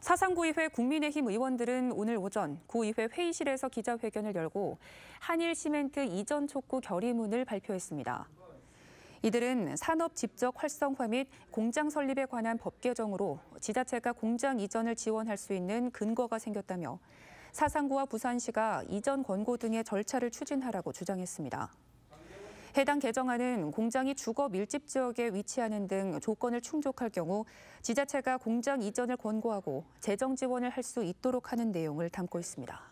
사상구의회 국민의힘 의원들은 오늘 오전 구의회 회의실에서 기자회견을 열고 한일시멘트 이전 촉구 결의문을 발표했습니다. 이들은 산업 집적 활성화 및 공장 설립에 관한 법 개정으로 지자체가 공장 이전을 지원할 수 있는 근거가 생겼다며 사상구와 부산시가 이전 권고 등의 절차를 추진하라고 주장했습니다. 해당 개정안은 공장이 주거 밀집 지역에 위치하는 등 조건을 충족할 경우 지자체가 공장 이전을 권고하고 재정 지원을 할 수 있도록 하는 내용을 담고 있습니다.